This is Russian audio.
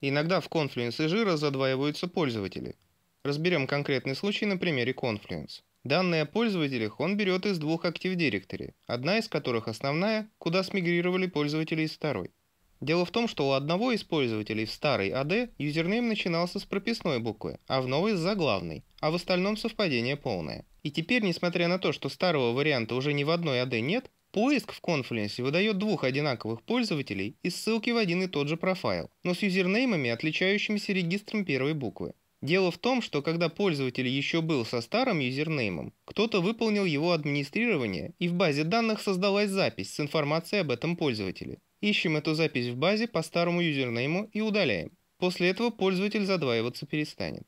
Иногда в Confluence и Jira задваиваются пользователи. Разберем конкретный случай на примере Confluence. Данные о пользователях он берет из двух Active Directory, одна из которых основная, куда смигрировали пользователи из второй. Дело в том, что у одного из пользователей в старой AD юзернейм начинался с прописной буквы, а в новой с заглавной, а в остальном совпадение полное. И теперь, несмотря на то, что старого варианта уже ни в одной AD нет, Поиск в Confluence выдает двух одинаковых пользователей из ссылки в один и тот же профайл, но с юзернеймами, отличающимися регистром первой буквы. Дело в том, что когда пользователь еще был со старым юзернеймом, кто-то выполнил его администрирование, и в базе данных создалась запись с информацией об этом пользователе. Ищем эту запись в базе по старому юзернейму и удаляем. После этого пользователь задваиваться перестанет.